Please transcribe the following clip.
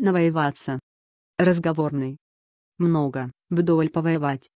навоеваться. Разговорный. Много, вдоволь повоевать.